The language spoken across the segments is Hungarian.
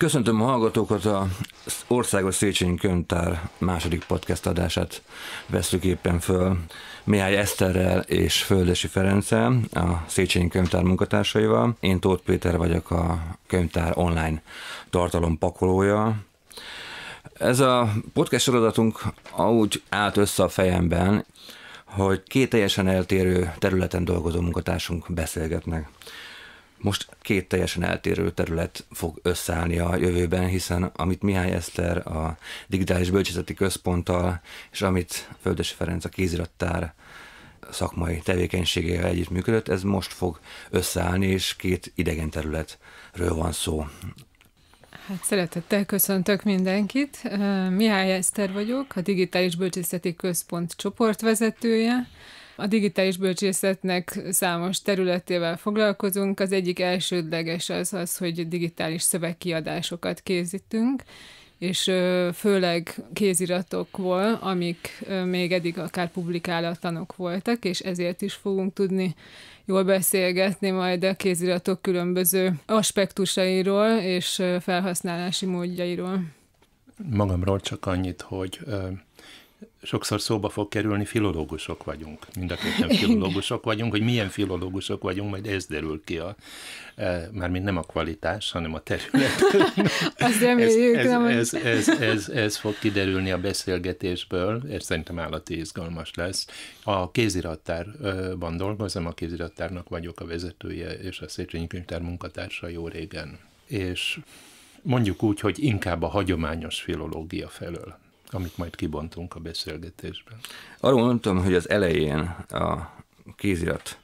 Köszöntöm a hallgatókat, a Országos Széchenyi Könyvtár második podcast adását veszük éppen föl Mihály Eszterrel és Földesi Ferenccel, a Széchenyi Könyvtár munkatársaival. Én Tóth Péter vagyok a könyvtár online tartalom pakolója. Ez a podcast sorozatunk úgy állt össze a fejemben, hogy két teljesen eltérő területen dolgozó munkatársunk beszélgetnek. Most két teljesen eltérő terület fog összeállni a jövőben, hiszen amit Mihály Eszter a Digitális Bölcsészeti Központtal, és amit Földesi Ferenc a kézirattár szakmai tevékenységével együttműködött, ez most fog összeállni, és két idegen területről van szó. Hát szeretettel köszöntök mindenkit. Mihály Eszter vagyok, a Digitális Bölcsészeti Központ csoportvezetője. A digitális bölcsészetnek számos területével foglalkozunk. Az egyik elsődleges az az, hogy digitális szövegkiadásokat készítünk, és főleg kéziratokból, amik még eddig akár publikálatlanok voltak, és ezért is fogunk tudni jól beszélgetni majd a kéziratok különböző aspektusairól és felhasználási módjairól. Magamról csak annyit, hogy sokszor szóba fog kerülni, filológusok vagyunk. Mind a ketten filológusok vagyunk, hogy milyen filológusok vagyunk, majd ez derül ki a, e, mármint nem a kvalitás, hanem a terület. Azt reméljük. Ez, ez, ez, ez, ez, ez fog kiderülni a beszélgetésből, ez szerintem állati izgalmas lesz. A kézirattárban dolgozom, a kézirattárnak vagyok a vezetője, és a Széchenyi Könyvtár munkatársa jó régen. És mondjuk úgy, hogy inkább a hagyományos filológia felől amit majd kibontunk a beszélgetésben. Arról mondtam, hogy az elején a kézirat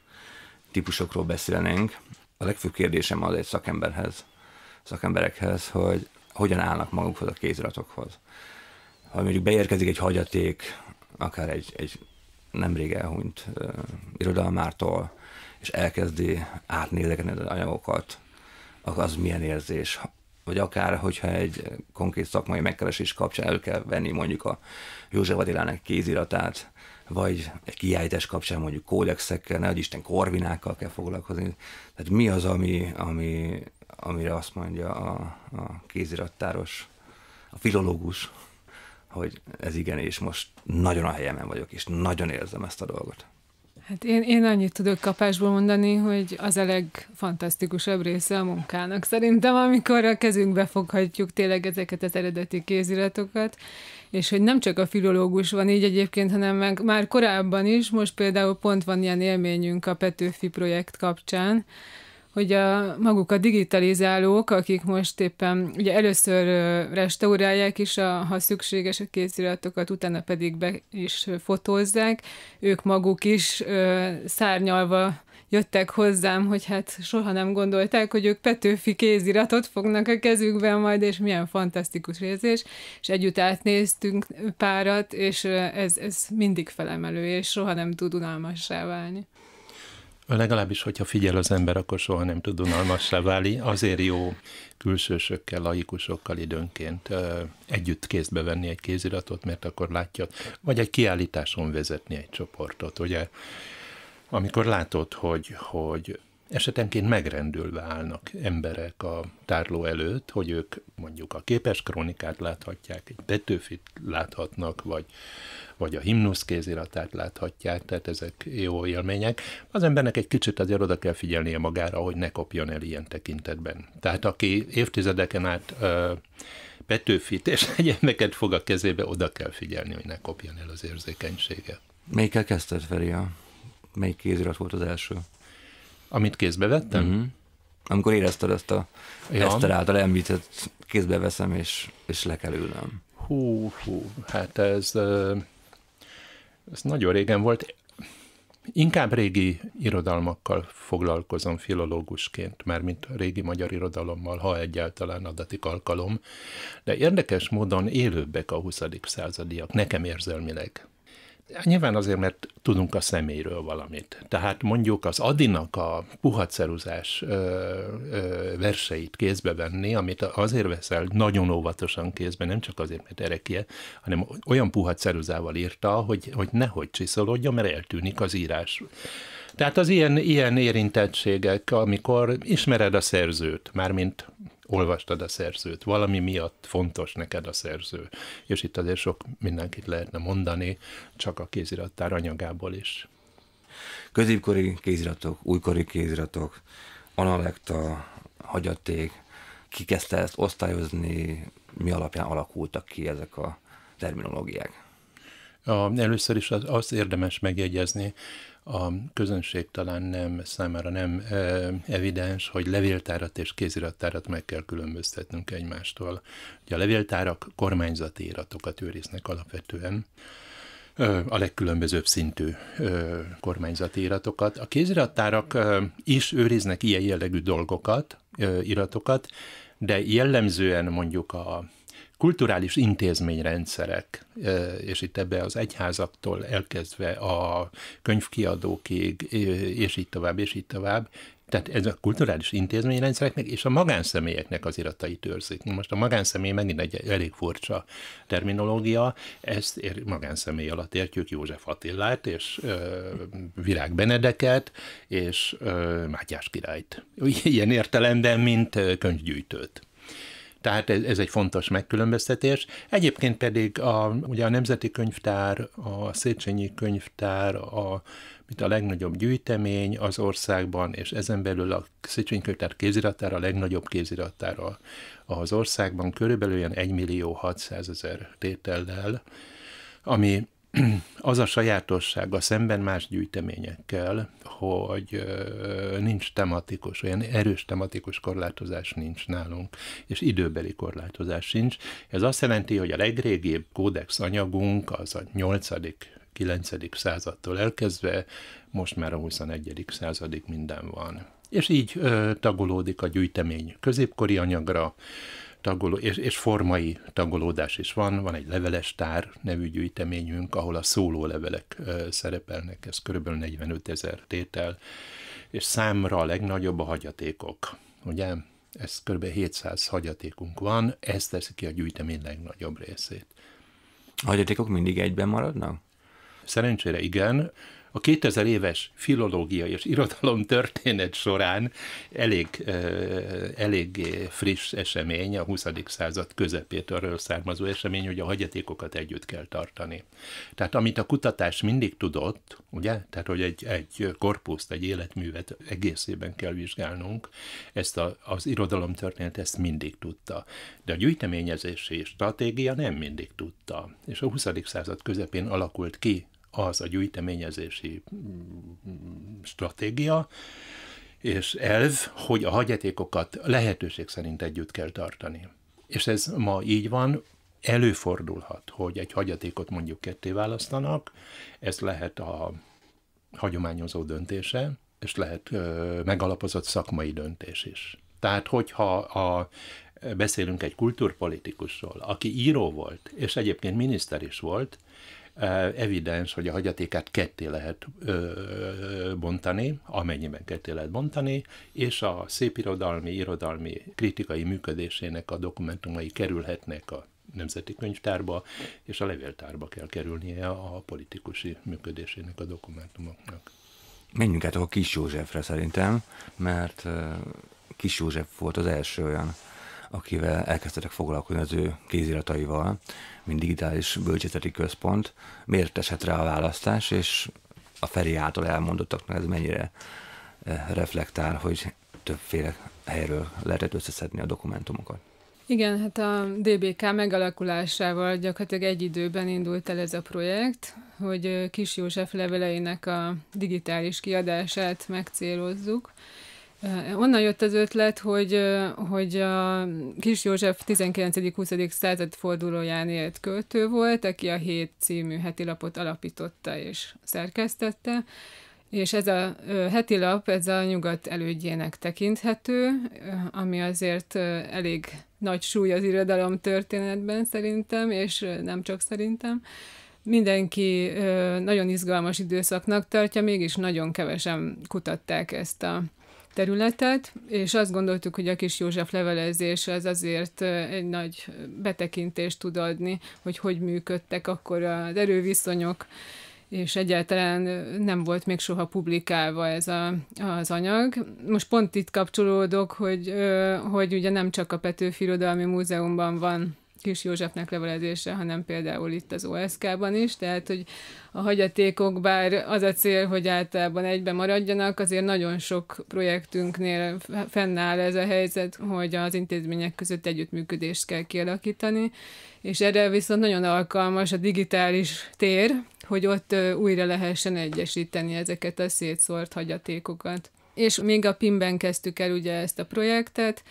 típusokról beszélnénk. A legfőbb kérdésem az egy szakemberhez, szakemberekhez, hogy hogyan állnak magukhoz a kéziratokhoz. Ha mondjuk beérkezik egy hagyaték, akár egy, egy nemrég elhunyt uh, irodalmártól, és elkezdi átnézegetni az anyagokat, az milyen érzés? vagy akár, hogyha egy konkrét szakmai megkeresés kapcsán el kell venni mondjuk a József Attilának kéziratát, vagy egy kiállítás kapcsán mondjuk kódexekkel, ne Isten korvinákkal kell foglalkozni. Tehát mi az, ami, ami, amire azt mondja a, a kézirattáros, a filológus, hogy ez igen, és most nagyon a helyemen vagyok, és nagyon érzem ezt a dolgot. Hát én, én annyit tudok kapásból mondani, hogy az a legfantasztikusabb része a munkának szerintem, amikor a kezünkbe foghatjuk tényleg ezeket az eredeti kéziratokat, és hogy nem csak a filológus van így egyébként, hanem meg már korábban is, most például pont van ilyen élményünk a Petőfi projekt kapcsán, hogy a, maguk a digitalizálók, akik most éppen ugye először restaurálják is, a, ha szükséges a kéziratokat, utána pedig be is fotózzák, ők maguk is ö, szárnyalva jöttek hozzám, hogy hát soha nem gondolták, hogy ők Petőfi kéziratot fognak a kezükben majd, és milyen fantasztikus érzés, és együtt átnéztünk párat, és ez, ez mindig felemelő, és soha nem tud unalmassá válni. Legalábbis, hogyha figyel az ember, akkor soha nem tud unalmassá válni. Azért jó külsősökkel, laikusokkal időnként együtt kézbe venni egy kéziratot, mert akkor látja, vagy egy kiállításon vezetni egy csoportot, ugye? Amikor látod, hogy, hogy esetenként megrendülve állnak emberek a tárló előtt, hogy ők mondjuk a képes krónikát láthatják, egy Petőfit láthatnak, vagy vagy a himnusz kéziratát láthatják, tehát ezek jó élmények. Az embernek egy kicsit azért oda kell figyelnie magára, hogy ne kopjon el ilyen tekintetben. Tehát aki évtizedeken át ö, Petőfit és egyebeket fog a kezébe, oda kell figyelni, hogy ne kopjon el az érzékenysége. Melyikkel kezdted, Feria? Melyik kézirat volt az első? Amit kézbe vettem? Mm-hmm. Amikor érezted ezt a ja. Eszter által említett kézbe veszem és, és le kell ülnöm. Hú, hú, hát ez... Uh ez nagyon régen volt. Inkább régi irodalmakkal foglalkozom filológusként, már mint régi magyar irodalommal, ha egyáltalán adatik alkalom, de érdekes módon élőbbek a 20. századiak, nekem érzelmileg. Nyilván azért, mert tudunk a személyről valamit. Tehát mondjuk az Adinak a puha verseit kézbe venni, amit azért veszel nagyon óvatosan kézbe, nem csak azért, mert erekje, hanem olyan puha írta, hogy, hogy nehogy csiszolódjon, mert eltűnik az írás. Tehát az ilyen, ilyen érintettségek, amikor ismered a szerzőt, mármint olvastad a szerzőt, valami miatt fontos neked a szerző. És itt azért sok mindenkit lehetne mondani, csak a kézirattár anyagából is. Középkori kéziratok, újkori kéziratok, analekta, hagyaték, ki kezdte ezt osztályozni, mi alapján alakultak ki ezek a terminológiák? A, először is az, azt érdemes megjegyezni, a közönség talán nem, számára nem evidens, hogy levéltárat és kézirattárat meg kell különböztetnünk egymástól. Ugye a levéltárak kormányzati iratokat őriznek alapvetően, a legkülönbözőbb szintű kormányzati iratokat. A kézirattárak is őriznek ilyen jellegű dolgokat, iratokat, de jellemzően mondjuk a kulturális intézményrendszerek, és itt ebbe az egyházaktól elkezdve a könyvkiadókig, és így tovább, és így tovább, tehát ez a kulturális intézményrendszereknek és a magánszemélyeknek az iratait őrzik. Most a magánszemély megint egy elég furcsa terminológia, ezt ér, magánszemély alatt értjük József Attillát, és ö, Virág Benedeket, és ö, Mátyás királyt. Ilyen értelemben, mint könyvgyűjtőt. Tehát ez, ez egy fontos megkülönböztetés. Egyébként pedig a, ugye a Nemzeti Könyvtár, a Széchenyi Könyvtár, a mint a legnagyobb gyűjtemény az országban, és ezen belül a Széchenyi Könyvtár kéziratára, a legnagyobb kéziratára az országban, körülbelül olyan 1 millió 600 ezer tétellel, ami az a sajátossága szemben más gyűjteményekkel, hogy nincs tematikus, olyan erős tematikus korlátozás nincs nálunk, és időbeli korlátozás sincs. Ez azt jelenti, hogy a legrégibb kódex anyagunk az a 8. 9. századtól elkezdve, most már a 21. századig minden van. És így ö, tagolódik a gyűjtemény középkori anyagra, tagoló, és, és formai tagolódás is van, van egy leveles tár nevű gyűjteményünk, ahol a szóló levelek szerepelnek, ez kb. 45 ezer tétel, és számra a legnagyobb a hagyatékok, ugye? Ez kb. 700 hagyatékunk van, ez teszi ki a gyűjtemény legnagyobb részét. A hagyatékok mindig egyben maradnak? Szerencsére igen, a 2000 éves filológia és irodalom történet során elég, elég friss esemény, a 20. század közepét arról származó esemény, hogy a hagyatékokat együtt kell tartani. Tehát amit a kutatás mindig tudott, ugye, tehát hogy egy, egy korpuszt, egy életművet egészében kell vizsgálnunk, ezt a, az irodalomtörténet ezt mindig tudta. De a gyűjteményezési stratégia nem mindig tudta. És a 20. század közepén alakult ki az a gyűjteményezési mm, stratégia, és elv, hogy a hagyatékokat lehetőség szerint együtt kell tartani. És ez ma így van, előfordulhat, hogy egy hagyatékot mondjuk ketté választanak, ez lehet a hagyományozó döntése, és lehet ö, megalapozott szakmai döntés is. Tehát, hogyha a, beszélünk egy kultúrpolitikusról, aki író volt, és egyébként miniszter is volt, evidens, hogy a hagyatékát ketté lehet bontani, amennyiben ketté lehet bontani, és a szépirodalmi, irodalmi kritikai működésének a dokumentumai kerülhetnek a Nemzeti Könyvtárba, és a levéltárba kell kerülnie a politikusi működésének a dokumentumoknak. Menjünk át a Kis Józsefre szerintem, mert Kis József volt az első olyan akivel elkezdtek foglalkozni az ő kézirataival, mint digitális bölcsészeti központ. Miért esett rá a választás, és a Feri által elmondottaknak ez mennyire eh, reflektál, hogy többféle helyről lehetett összeszedni a dokumentumokat? Igen, hát a DBK megalakulásával gyakorlatilag egy időben indult el ez a projekt, hogy eh, Kis József leveleinek a digitális kiadását megcélozzuk, Onnan jött az ötlet, hogy, hogy a Kis József 19.-20. század fordulóján élt költő volt, aki a Hét című hetilapot alapította és szerkesztette, és ez a heti lap, ez a nyugat elődjének tekinthető, ami azért elég nagy súly az irodalom történetben szerintem, és nem csak szerintem. Mindenki nagyon izgalmas időszaknak tartja, mégis nagyon kevesen kutatták ezt a területet, és azt gondoltuk, hogy a kis József levelezés az azért egy nagy betekintést tud adni, hogy hogy működtek akkor az erőviszonyok, és egyáltalán nem volt még soha publikálva ez a, az anyag. Most pont itt kapcsolódok, hogy, hogy ugye nem csak a Petőfirodalmi Múzeumban van Kis Józsefnek levelezése, hanem például itt az OSK-ban is, tehát hogy a hagyatékok, bár az a cél, hogy általában egyben maradjanak, azért nagyon sok projektünknél fennáll ez a helyzet, hogy az intézmények között együttműködést kell kialakítani, és erre viszont nagyon alkalmas a digitális tér, hogy ott újra lehessen egyesíteni ezeket a szétszórt hagyatékokat. És még a PIM-ben kezdtük el ugye ezt a projektet,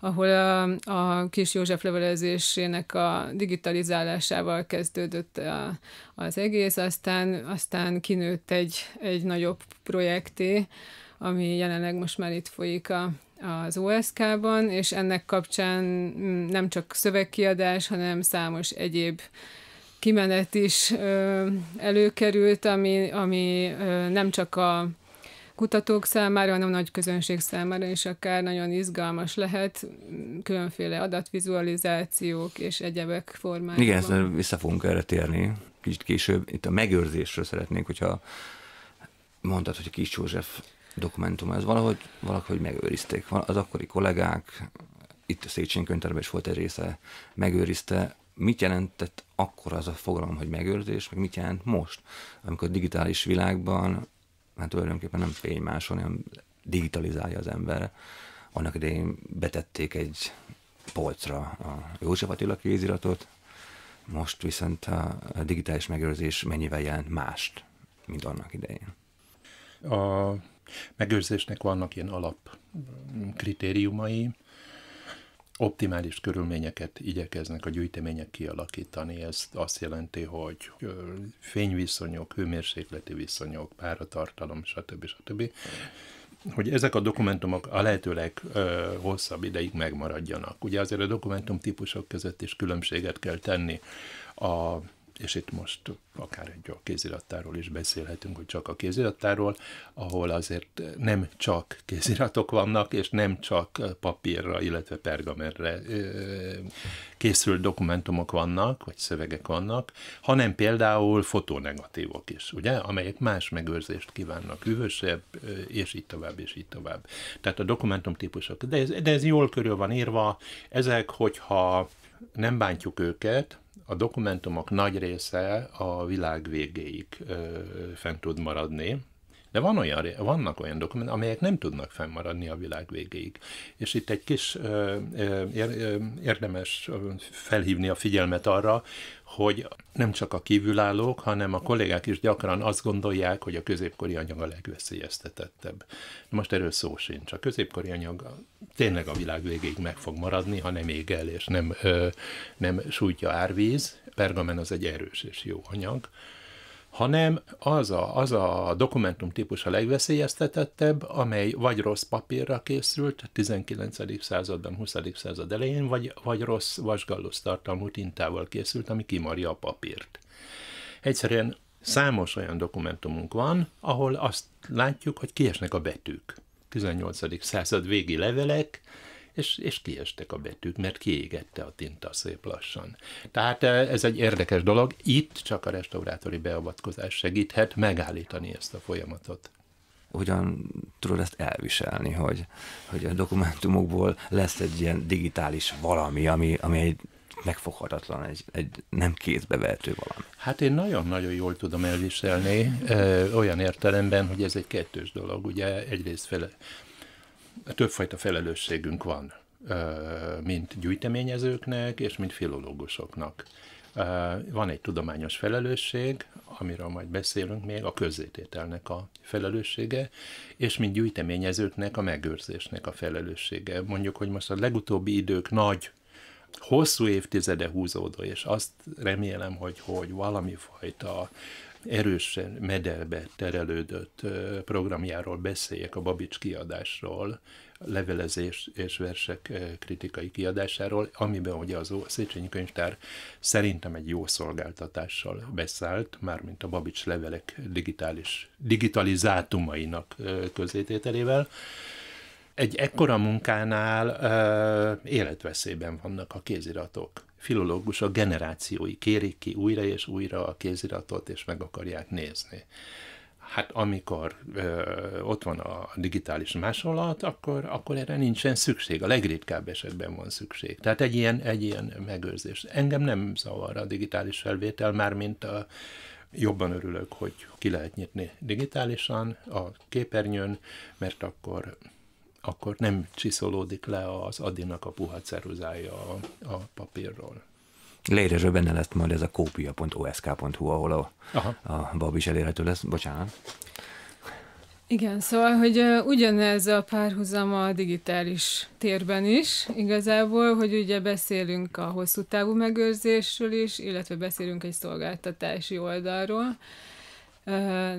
ahol a, a kis József levelezésének a digitalizálásával kezdődött a, az egész, aztán, aztán kinőtt egy, egy nagyobb projekté, ami jelenleg most már itt folyik a, az OSK-ban, és ennek kapcsán mm, nem csak szövegkiadás, hanem számos egyéb kimenet is ö, előkerült, ami, ami ö, nem csak a kutatók számára, hanem nagy közönség számára is akár nagyon izgalmas lehet, különféle adatvizualizációk és egyebek formájában. Igen, ezt vissza fogunk erre térni kicsit később. Itt a megőrzésről szeretnénk, hogyha mondtad, hogy a Kis József dokumentum, ez valahogy, valahogy megőrizték. Az akkori kollégák, itt a Széchenyi könyvtárban is volt egy része, megőrizte. Mit jelentett akkor az a fogalom, hogy megőrzés, meg mit jelent most, amikor a digitális világban mert tulajdonképpen nem fénymáson, hanem digitalizálja az ember. Annak idején betették egy polcra a József Attila kéziratot, most viszont a digitális megőrzés mennyivel jelent mást, mint annak idején. A megőrzésnek vannak ilyen alap kritériumai, optimális körülményeket igyekeznek a gyűjtemények kialakítani. Ez azt jelenti, hogy fényviszonyok, hőmérsékleti viszonyok, páratartalom, stb. stb. Hogy ezek a dokumentumok a lehetőleg ö, hosszabb ideig megmaradjanak. Ugye azért a dokumentum típusok között is különbséget kell tenni. A és itt most akár egy a kézirattáról is beszélhetünk, hogy csak a kézirattáról, ahol azért nem csak kéziratok vannak, és nem csak papírra, illetve pergamerre készült dokumentumok vannak, vagy szövegek vannak, hanem például fotonegatívok is, ugye, amelyek más megőrzést kívánnak, hűvösebb, és így tovább, és így tovább. Tehát a dokumentumtípusok. De ez, de ez jól körül van írva, ezek, hogyha nem bántjuk őket, a dokumentumok nagy része a világ végéig fent tud maradni, de van olyan, vannak olyan dokumentumok, amelyek nem tudnak fennmaradni a világ végéig. És itt egy kis érdemes felhívni a figyelmet arra, hogy nem csak a kívülállók, hanem a kollégák is gyakran azt gondolják, hogy a középkori anyag a legveszélyeztetettebb. Most erről szó sincs. A középkori anyag tényleg a világ végéig meg fog maradni, ha nem ég el és nem, ö, nem sújtja árvíz. Pergamen az egy erős és jó anyag hanem az a, az a dokumentum típus a legveszélyeztetettebb, amely vagy rossz papírra készült 19. században, 20. század elején, vagy, vagy rossz vasgallusz tartalmú tintával készült, ami kimarja a papírt. Egyszerűen számos olyan dokumentumunk van, ahol azt látjuk, hogy kiesnek a betűk. 18. század végi levelek, és, és kiestek a betűk, mert kiégette a tinta szép lassan. Tehát eh, ez egy érdekes dolog, itt csak a restaurátori beavatkozás segíthet megállítani ezt a folyamatot hogyan tudod ezt elviselni, hogy, hogy a dokumentumokból lesz egy ilyen digitális valami, ami, ami egy megfoghatatlan, egy, egy nem kézbevehető valami. Hát én nagyon-nagyon jól tudom elviselni, ö, eh, olyan értelemben, hogy ez egy kettős dolog. Ugye egyrészt fele, többfajta felelősségünk van, mint gyűjteményezőknek és mint filológusoknak. Van egy tudományos felelősség, amiről majd beszélünk még, a közzétételnek a felelőssége, és mint gyűjteményezőknek a megőrzésnek a felelőssége. Mondjuk, hogy most a legutóbbi idők nagy hosszú évtizede húzódó, és azt remélem, hogy, hogy valami fajta erősen medelbe terelődött programjáról beszéljek, a Babics kiadásról, levelezés és versek kritikai kiadásáról, amiben ugye az Széchenyi Könyvtár szerintem egy jó szolgáltatással beszállt, mármint a Babics levelek digitális, digitalizátumainak közétételével egy ekkora munkánál életveszélyben vannak a kéziratok filológusok generációi kérik ki újra és újra a kéziratot, és meg akarják nézni. Hát amikor ö, ott van a digitális másolat, akkor, akkor erre nincsen szükség. A legritkább esetben van szükség. Tehát egy ilyen, egy ilyen megőrzés. Engem nem zavar a digitális felvétel, már mint a, jobban örülök, hogy ki lehet nyitni digitálisan a képernyőn, mert akkor akkor nem csiszolódik le az adinak a puha ceruzája a, a papírról. Leírásra benne lesz majd ez a kópia.osk.hu, ahol a, a bab is elérhető lesz. Bocsánat. Igen, szóval, hogy ugyanez a párhuzama a digitális térben is, igazából, hogy ugye beszélünk a hosszú távú megőrzésről is, illetve beszélünk egy szolgáltatási oldalról,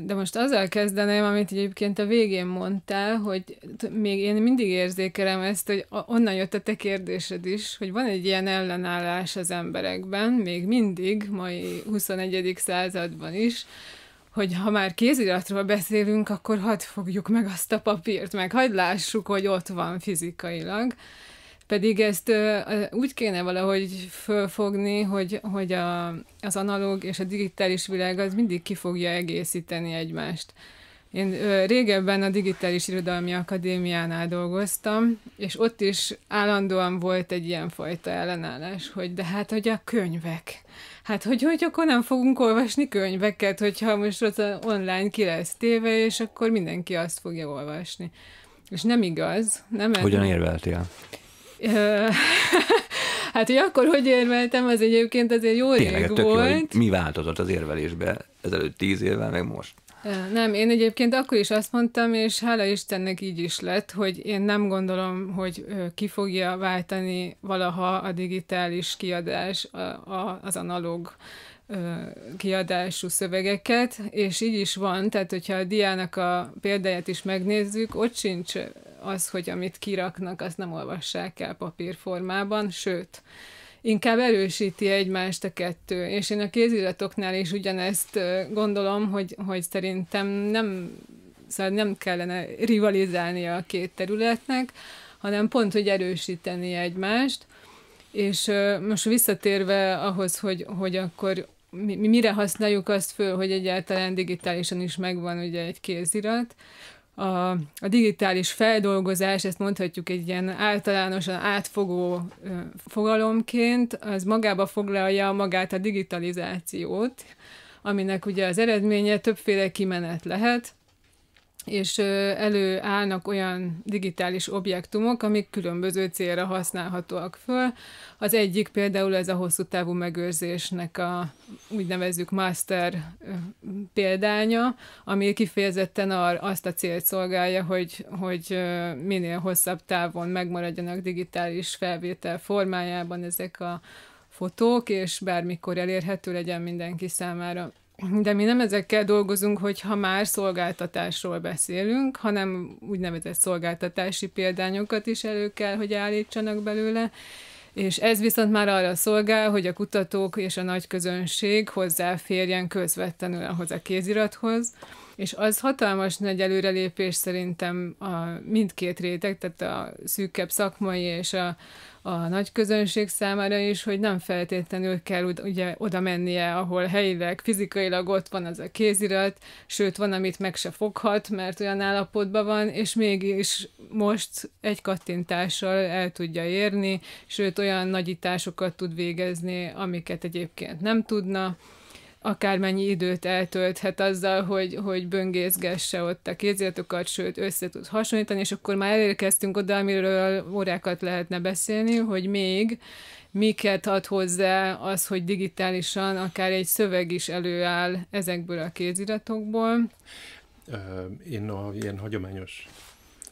de most azzal kezdeném, amit egyébként a végén mondtál, hogy még én mindig érzékelem ezt, hogy onnan jött a te kérdésed is, hogy van egy ilyen ellenállás az emberekben, még mindig, mai 21. században is, hogy ha már kéziratról beszélünk, akkor hadd fogjuk meg azt a papírt, meg hagyd lássuk, hogy ott van fizikailag. Pedig ezt úgy kéne valahogy fölfogni, hogy, hogy a, az analóg és a digitális világ az mindig ki fogja egészíteni egymást. Én régebben a Digitális Irodalmi Akadémiánál dolgoztam, és ott is állandóan volt egy ilyen fajta ellenállás, hogy de hát, hogy a könyvek. Hát, hogy, hogy akkor nem fogunk olvasni könyveket, hogyha most ott online ki lesz téve, és akkor mindenki azt fogja olvasni. És nem igaz. Nem Hogyan érveltél? hát, hogy akkor hogy érveltem, az egyébként azért jó Tényleg, rég tök volt. Jó, hogy mi változott az érvelésbe ezelőtt tíz évvel, meg most? Nem, én egyébként akkor is azt mondtam, és hála Istennek így is lett, hogy én nem gondolom, hogy ki fogja váltani valaha a digitális kiadás a, az analóg kiadású szövegeket, és így is van, tehát hogyha a diának a példáját is megnézzük, ott sincs az, hogy amit kiraknak, azt nem olvassák el papírformában, sőt, inkább erősíti egymást a kettő. És én a kéziratoknál is ugyanezt gondolom, hogy, hogy szerintem nem, szóval nem kellene rivalizálnia a két területnek, hanem pont, hogy erősíteni egymást. És most visszatérve ahhoz, hogy, hogy akkor mi, mire használjuk azt föl, hogy egyáltalán digitálisan is megvan ugye egy kézirat a, a digitális feldolgozás, ezt mondhatjuk egy ilyen általánosan átfogó fogalomként, az magába foglalja magát a digitalizációt, aminek ugye az eredménye többféle kimenet lehet és előállnak olyan digitális objektumok, amik különböző célra használhatóak föl. Az egyik például ez a hosszú távú megőrzésnek a úgy nevezzük master példánya, ami kifejezetten azt a célt szolgálja, hogy, hogy minél hosszabb távon megmaradjanak digitális felvétel formájában ezek a fotók, és bármikor elérhető legyen mindenki számára de mi nem ezekkel dolgozunk, hogyha már szolgáltatásról beszélünk, hanem úgynevezett szolgáltatási példányokat is elő kell, hogy állítsanak belőle, és ez viszont már arra szolgál, hogy a kutatók és a nagy közönség hozzáférjen közvetlenül ahhoz a kézirathoz, és az hatalmas nagy előrelépés szerintem a mindkét réteg, tehát a szűkebb szakmai és a, a nagy közönség számára is, hogy nem feltétlenül kell ugye oda mennie, ahol helyileg, fizikailag ott van az a kézirat, sőt van, amit meg se foghat, mert olyan állapotban van, és mégis most egy kattintással el tudja érni, sőt olyan nagyításokat tud végezni, amiket egyébként nem tudna akármennyi időt eltölthet azzal, hogy, hogy böngészgesse ott a kéziratokat, sőt össze tud hasonlítani, és akkor már elérkeztünk oda, amiről órákat lehetne beszélni, hogy még miket ad hozzá az, hogy digitálisan akár egy szöveg is előáll ezekből a kéziratokból. Én a ilyen hagyományos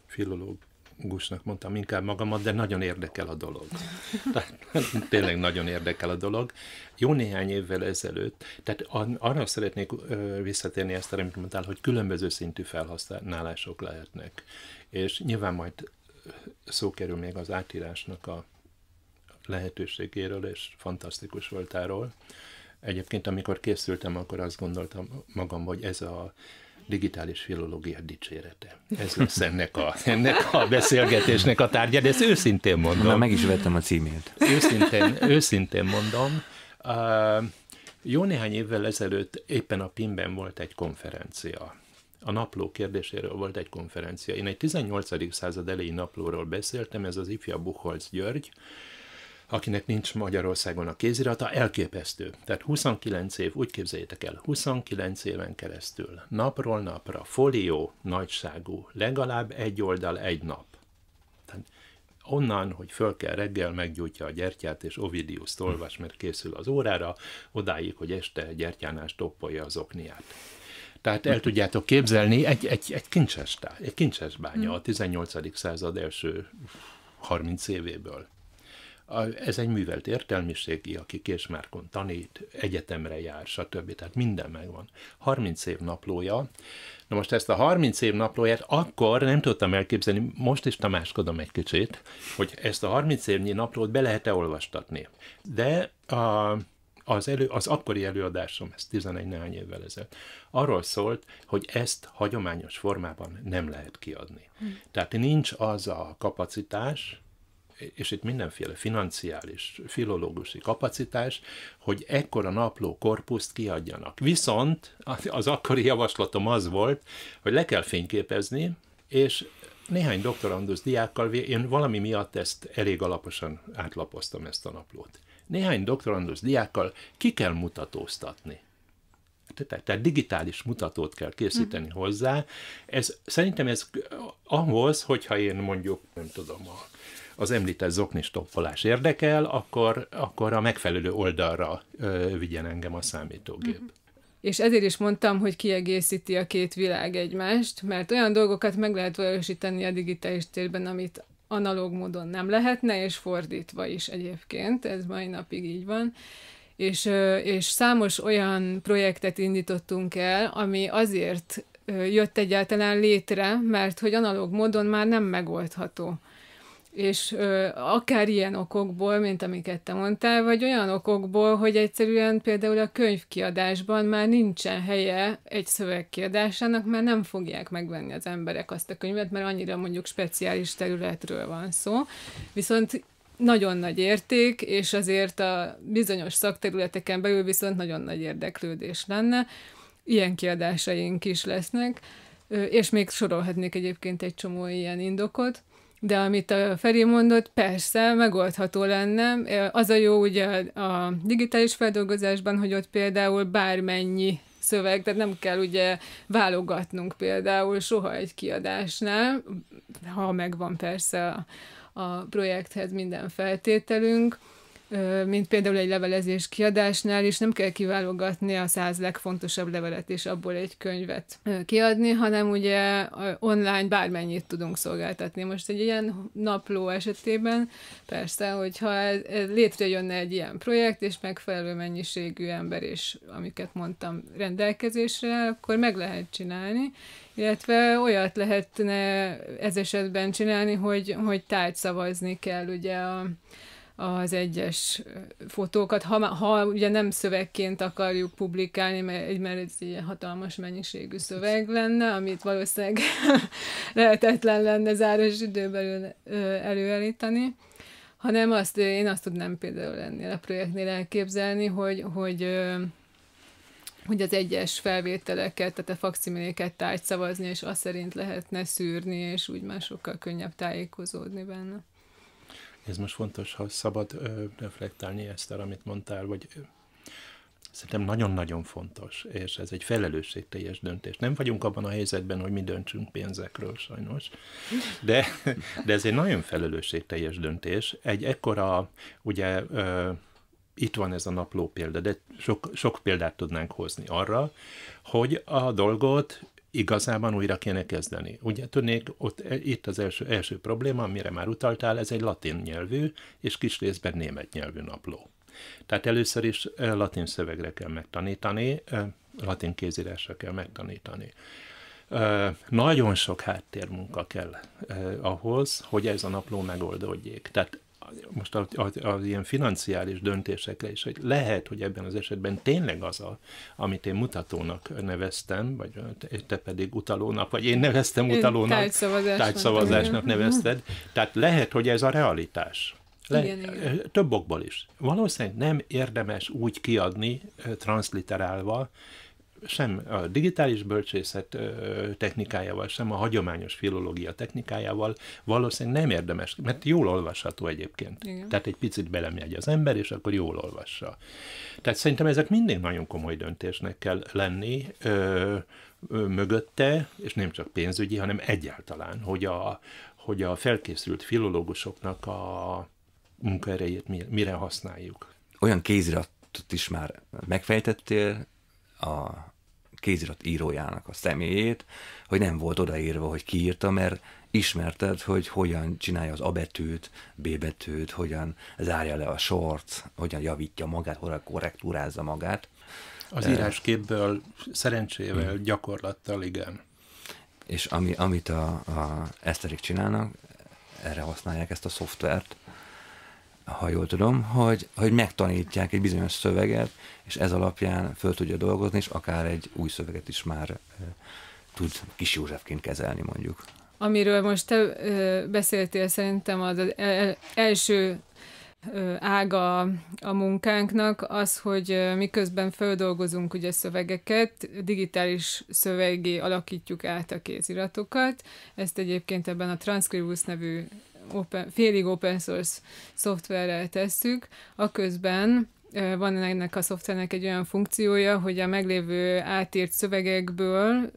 filológ pedagógusnak mondtam inkább magamat, de nagyon érdekel a dolog. Tényleg nagyon érdekel a dolog. Jó néhány évvel ezelőtt, tehát arra szeretnék visszatérni ezt, amit mondtál, hogy különböző szintű felhasználások lehetnek. És nyilván majd szó kerül még az átírásnak a lehetőségéről, és fantasztikus voltáról. Egyébként, amikor készültem, akkor azt gondoltam magam, hogy ez a digitális filológia dicsérete. Ez lesz ennek a, ennek a beszélgetésnek a tárgya, de ezt őszintén mondom. Na, meg is vettem a címét. Őszintén, őszintén mondom. Uh, jó néhány évvel ezelőtt éppen a PIM-ben volt egy konferencia. A napló kérdéséről volt egy konferencia. Én egy 18. század elejé naplóról beszéltem, ez az ifja Buchholz György, akinek nincs Magyarországon a kézirata, elképesztő. Tehát 29 év, úgy képzeljétek el, 29 éven keresztül, napról napra, folió nagyságú, legalább egy oldal egy nap. Tehát onnan, hogy föl kell reggel, meggyújtja a gyertyát, és Ovidius olvas, mert készül az órára, odáig, hogy este gyertyánál toppolja az okniát. Tehát el tudjátok képzelni, egy, egy, egy, kincses, tár, egy kincses bánya hm. a 18. század első 30 évéből ez egy művelt értelmiségi, aki késmárkon tanít, egyetemre jár, stb. Tehát minden megvan. 30 év naplója. Na most ezt a 30 év naplóját akkor nem tudtam elképzelni, most is tamáskodom egy kicsit, hogy ezt a 30 évnyi naplót be lehet-e olvastatni. De a, az, elő, az akkori előadásom, ez 11 néhány évvel ezelőtt, arról szólt, hogy ezt hagyományos formában nem lehet kiadni. Hm. Tehát nincs az a kapacitás, és itt mindenféle financiális, filológusi kapacitás, hogy ekkora napló korpuszt kiadjanak. Viszont az akkori javaslatom az volt, hogy le kell fényképezni, és néhány doktorandusz diákkal, én valami miatt ezt elég alaposan átlapoztam ezt a naplót. Néhány doktorandusz diákkal ki kell mutatóztatni tehát, tehát digitális mutatót kell készíteni uh hozzá. Ez, szerintem ez ahhoz, hogyha én mondjuk, nem tudom, a az említett zoknis toppolás érdekel, akkor, akkor a megfelelő oldalra ö, vigyen engem a számítógép. Mm-hmm. És ezért is mondtam, hogy kiegészíti a két világ egymást, mert olyan dolgokat meg lehet valósítani a digitális térben, amit analóg módon nem lehetne, és fordítva is egyébként, ez mai napig így van. És, és számos olyan projektet indítottunk el, ami azért jött egyáltalán létre, mert hogy analóg módon már nem megoldható és ö, akár ilyen okokból, mint amiket te mondtál, vagy olyan okokból, hogy egyszerűen például a könyvkiadásban már nincsen helye egy szövegkiadásának, mert nem fogják megvenni az emberek azt a könyvet, mert annyira mondjuk speciális területről van szó. Viszont nagyon nagy érték, és azért a bizonyos szakterületeken belül viszont nagyon nagy érdeklődés lenne. Ilyen kiadásaink is lesznek, és még sorolhatnék egyébként egy csomó ilyen indokot. De amit a Feri mondott, persze, megoldható lenne. Az a jó ugye a digitális feldolgozásban, hogy ott például bármennyi szöveg, tehát nem kell ugye válogatnunk például soha egy kiadásnál, ha megvan persze a, a projekthez minden feltételünk, mint például egy levelezés kiadásnál is nem kell kiválogatni a száz legfontosabb levelet és abból egy könyvet kiadni, hanem ugye online bármennyit tudunk szolgáltatni. Most egy ilyen napló esetében persze, hogyha létrejönne egy ilyen projekt, és megfelelő mennyiségű ember és amiket mondtam rendelkezésre, akkor meg lehet csinálni, illetve olyat lehetne ez esetben csinálni, hogy, hogy tárgy szavazni kell ugye a az egyes fotókat, ha, ha ugye nem szövegként akarjuk publikálni, mert, mert ez ilyen hatalmas mennyiségű szöveg lenne, amit valószínűleg lehetetlen lenne záros időben előállítani, hanem azt, én azt tudnám például ennél a projektnél elképzelni, hogy, hogy hogy az egyes felvételeket, tehát a fakszimiléket tárgyszavazni, és azt szerint lehetne szűrni, és úgy másokkal könnyebb tájékozódni benne. Ez most fontos, ha szabad ö, reflektálni ezt, arra, amit mondtál, vagy ö, szerintem nagyon-nagyon fontos, és ez egy felelősségteljes döntés. Nem vagyunk abban a helyzetben, hogy mi döntsünk pénzekről sajnos, de, de ez egy nagyon felelősségteljes döntés. Egy ekkora, ugye ö, itt van ez a napló példa, de sok, sok példát tudnánk hozni arra, hogy a dolgot igazában újra kéne kezdeni. Ugye tudnék, ott, e, itt az első, első probléma, amire már utaltál, ez egy latin nyelvű és kis részben német nyelvű napló. Tehát először is e, latin szövegre kell megtanítani, e, latin kézírásra kell megtanítani. Nagyon sok háttérmunka kell ahhoz, hogy ez a napló megoldódjék. Tehát most az, az, az ilyen financiális döntésekre is, hogy lehet, hogy ebben az esetben tényleg az, a, amit én mutatónak neveztem, vagy te pedig utalónak, vagy én neveztem utalónak, tájszavazásnak nevezted, tehát lehet, hogy ez a realitás. Le, igen, igen. Eh, több okból is. Valószínűleg nem érdemes úgy kiadni, eh, transliterálva, sem a digitális bölcsészet technikájával, sem a hagyományos filológia technikájával valószínűleg nem érdemes, mert jól olvasható egyébként. Igen. Tehát egy picit belemegy az ember, és akkor jól olvassa. Tehát szerintem ezek mindig nagyon komoly döntésnek kell lenni, ö, ö, mögötte, és nem csak pénzügyi, hanem egyáltalán, hogy a, hogy a felkészült filológusoknak a munkaerejét mire használjuk. Olyan kéziratot is már megfejtettél a kézirat írójának a személyét, hogy nem volt odaírva, hogy kiírta, mert ismerted, hogy hogyan csinálja az A betűt, B betűt, hogyan zárja le a sort, hogyan javítja magát, hogyan korrektúrázza magát. Az írásképből szerencsével, mm. gyakorlattal igen. És ami, amit a, a Eszterik csinálnak, erre használják ezt a szoftvert, ha jól tudom, hogy, hogy megtanítják egy bizonyos szöveget, és ez alapján föl tudja dolgozni, és akár egy új szöveget is már tud kis Józsefként kezelni mondjuk. Amiről most te ö, beszéltél, szerintem az első ága a munkánknak az, hogy miközben földolgozunk ugye szövegeket, digitális szövegé alakítjuk át a kéziratokat. Ezt egyébként ebben a Transcribus nevű open, félig open source szoftverrel tesszük, aközben van ennek a szoftvernek egy olyan funkciója, hogy a meglévő átírt szövegekből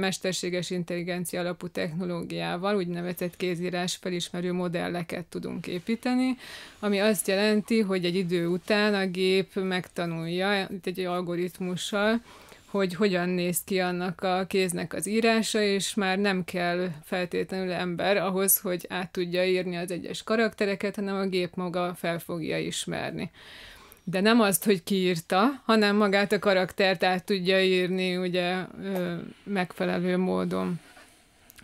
mesterséges intelligencia alapú technológiával úgynevezett kézírás felismerő modelleket tudunk építeni, ami azt jelenti, hogy egy idő után a gép megtanulja, egy algoritmussal, hogy hogyan néz ki annak a kéznek az írása, és már nem kell feltétlenül ember ahhoz, hogy át tudja írni az egyes karaktereket, hanem a gép maga fel fogja ismerni. De nem azt, hogy kiírta, hanem magát a karaktert át tudja írni ugye megfelelő módon.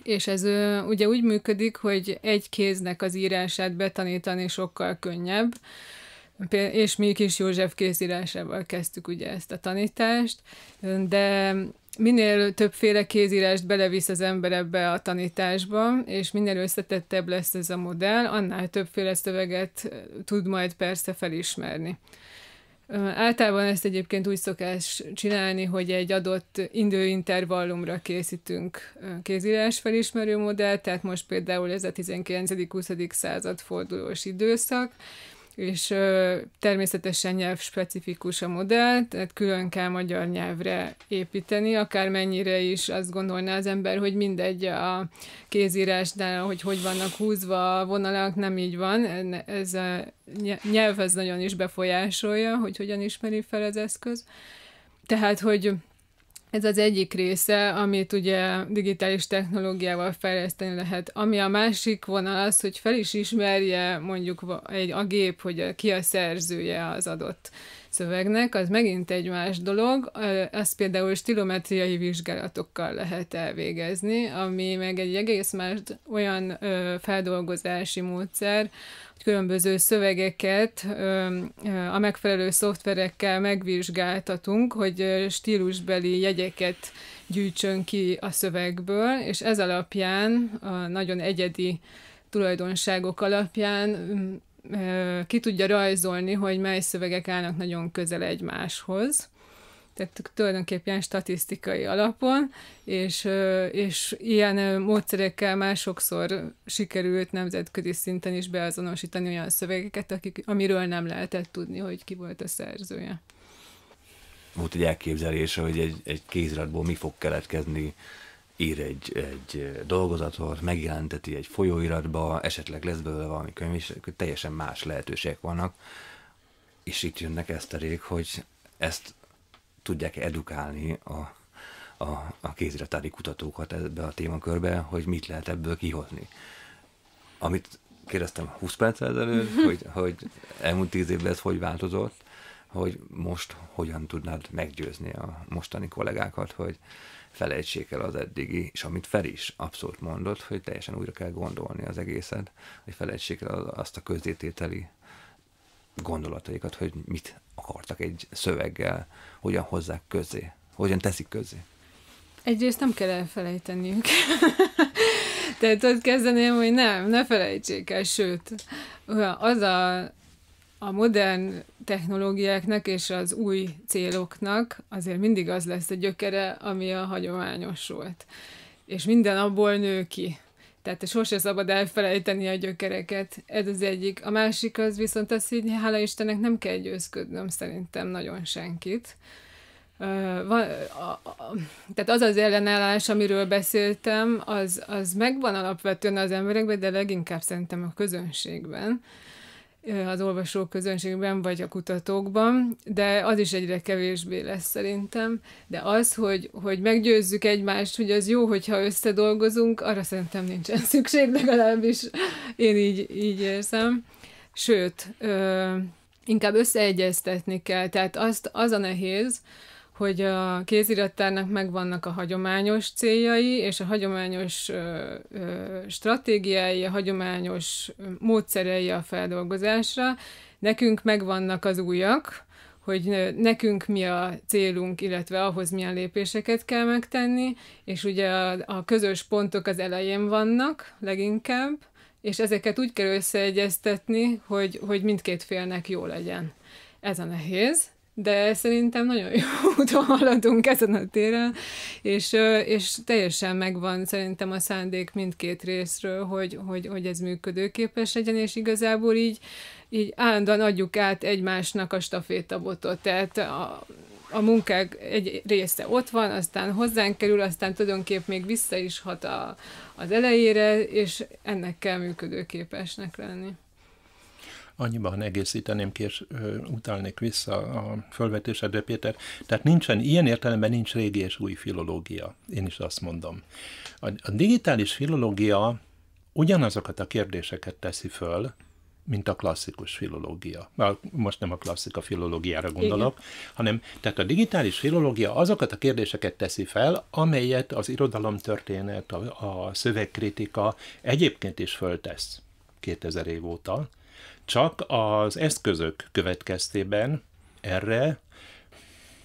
És ez ugye úgy működik, hogy egy kéznek az írását betanítani sokkal könnyebb, és mi kis József kézírásával kezdtük ugye ezt a tanítást, de minél többféle kézírást belevisz az ember ebbe a tanításba, és minél összetettebb lesz ez a modell, annál többféle szöveget tud majd persze felismerni. Általában ezt egyébként úgy szokás csinálni, hogy egy adott időintervallumra készítünk kézírás felismerő modellt, tehát most például ez a 19.-20. századfordulós időszak, és ö, természetesen nyelvspecifikus a modell, tehát külön kell magyar nyelvre építeni, akármennyire is azt gondolná az ember, hogy mindegy a kézírás, de hogy hogy vannak húzva a vonalak, nem így van, ez a nyelv az nagyon is befolyásolja, hogy hogyan ismeri fel az eszköz. Tehát, hogy ez az egyik része, amit ugye digitális technológiával fejleszteni lehet. Ami a másik vonal az, hogy fel is ismerje mondjuk egy, a gép, hogy ki a szerzője az adott szövegnek, az megint egy más dolog, azt például stilometriai vizsgálatokkal lehet elvégezni, ami meg egy egész más olyan feldolgozási módszer, különböző szövegeket a megfelelő szoftverekkel megvizsgáltatunk, hogy stílusbeli jegyeket gyűjtsön ki a szövegből, és ez alapján a nagyon egyedi tulajdonságok alapján ki tudja rajzolni, hogy mely szövegek állnak nagyon közel egymáshoz. Tehát tulajdonképpen statisztikai alapon, és, és ilyen módszerekkel már sokszor sikerült nemzetközi szinten is beazonosítani olyan szövegeket, akik, amiről nem lehetett tudni, hogy ki volt a szerzője. Volt egy elképzelése, hogy egy, egy kéziratból mi fog keletkezni ír egy, egy dolgozatot, megjelenteti egy folyóiratba, esetleg lesz belőle valami könyv, és teljesen más lehetőségek vannak. És itt jönnek rég, hogy ezt tudják edukálni a, a, a kéziratári kutatókat ebbe a témakörbe, hogy mit lehet ebből kihozni. Amit kérdeztem 20 perc ezelőtt, mhm. hogy, hogy elmúlt 10 évben ez hogy változott, hogy most hogyan tudnád meggyőzni a mostani kollégákat, hogy, felejtsék el az eddigi, és amit Feri is abszolút mondott, hogy teljesen újra kell gondolni az egészet, hogy felejtsék el azt a közétételi gondolataikat, hogy mit akartak egy szöveggel, hogyan hozzák közé, hogyan teszik közé. Egyrészt nem kell elfelejteniük. Tehát ott kezdeném, hogy nem, ne felejtsék el, sőt, az a a modern technológiáknak és az új céloknak azért mindig az lesz a gyökere, ami a hagyományos volt. És minden abból nő ki. Tehát sose szabad elfelejteni a gyökereket. Ez az egyik. A másik az viszont az, hogy hála Istennek nem kell győzködnöm szerintem nagyon senkit. tehát az az ellenállás, amiről beszéltem, az, az megvan alapvetően az emberekben, de leginkább szerintem a közönségben az olvasó közönségben vagy a kutatókban, de az is egyre kevésbé lesz szerintem. De az, hogy, hogy meggyőzzük egymást, hogy az jó, hogyha összedolgozunk, arra szerintem nincsen szükség, legalábbis én így, így érzem. Sőt, ö, inkább összeegyeztetni kell. Tehát azt, az a nehéz, hogy a kézirattárnak megvannak a hagyományos céljai, és a hagyományos ö, ö, stratégiái, a hagyományos módszerei a feldolgozásra. Nekünk megvannak az újak, hogy nekünk mi a célunk, illetve ahhoz milyen lépéseket kell megtenni, és ugye a, a közös pontok az elején vannak leginkább, és ezeket úgy kell összeegyeztetni, hogy, hogy mindkét félnek jó legyen. Ez a nehéz, de szerintem nagyon jó úton haladunk ezen a téren, és, és teljesen megvan szerintem a szándék mindkét részről, hogy, hogy, hogy ez működőképes legyen, és igazából így, így állandóan adjuk át egymásnak a stafétabotot, tehát a, a munkák egy része ott van, aztán hozzánk kerül, aztán tulajdonképp még vissza is hat a, az elejére, és ennek kell működőképesnek lenni annyiban egészíteném ki, és utalnék vissza a fölvetésedre, Péter. Tehát nincsen, ilyen értelemben nincs régi és új filológia, én is azt mondom. A, a digitális filológia ugyanazokat a kérdéseket teszi föl, mint a klasszikus filológia. Most nem a klasszika filológiára gondolok, Igen. hanem tehát a digitális filológia azokat a kérdéseket teszi fel, amelyet az irodalomtörténet, a, a szövegkritika egyébként is föltesz 2000 év óta, csak az eszközök következtében erre,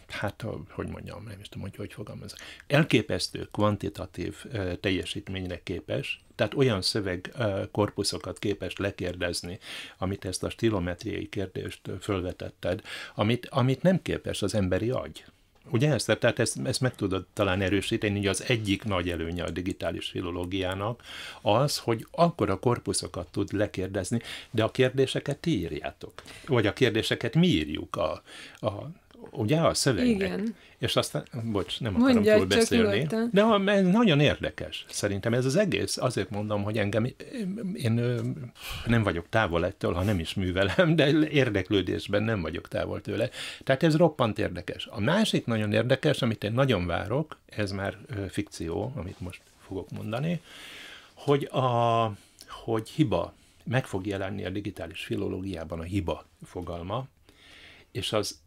hát hogy mondjam, nem is tudom, hogy hogy fogalmazok, elképesztő kvantitatív teljesítményre képes, tehát olyan szövegkorpuszokat képes lekérdezni, amit ezt a stilometriai kérdést fölvetetted, amit, amit nem képes az emberi agy. Ugye ezt? Tehát ezt, ezt meg tudod talán erősíteni, hogy az egyik nagy előnye a digitális filológiának az, hogy akkor a korpuszokat tud lekérdezni, de a kérdéseket írjátok. Vagy a kérdéseket mi írjuk a, a Ugye a szövegnek? Igen. És aztán, bocs, nem akarom Mondja, túl beszélni. De ez nagyon érdekes. Szerintem ez az egész, azért mondom, hogy engem, eh, én eh, nem vagyok távol ettől, ha nem is művelem, de érdeklődésben nem vagyok távol tőle. Tehát ez roppant érdekes. A másik nagyon érdekes, amit én nagyon várok, ez már eh, fikció, amit most fogok mondani, hogy, a, hogy hiba, meg fog jelenni a digitális filológiában a hiba fogalma, és az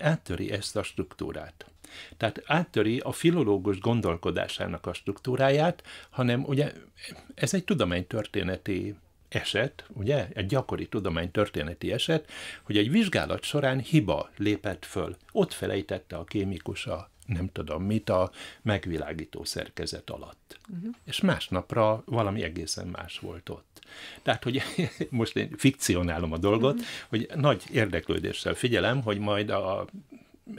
áttöri ezt a struktúrát. Tehát áttöri a filológus gondolkodásának a struktúráját, hanem ugye ez egy tudománytörténeti eset, ugye, egy gyakori tudománytörténeti eset, hogy egy vizsgálat során hiba lépett föl. Ott felejtette a kémikus a nem tudom mit a megvilágító szerkezet alatt. Uh-huh. És másnapra valami egészen más volt ott. Tehát, hogy most én fikcionálom a dolgot, mm-hmm. hogy nagy érdeklődéssel figyelem, hogy majd a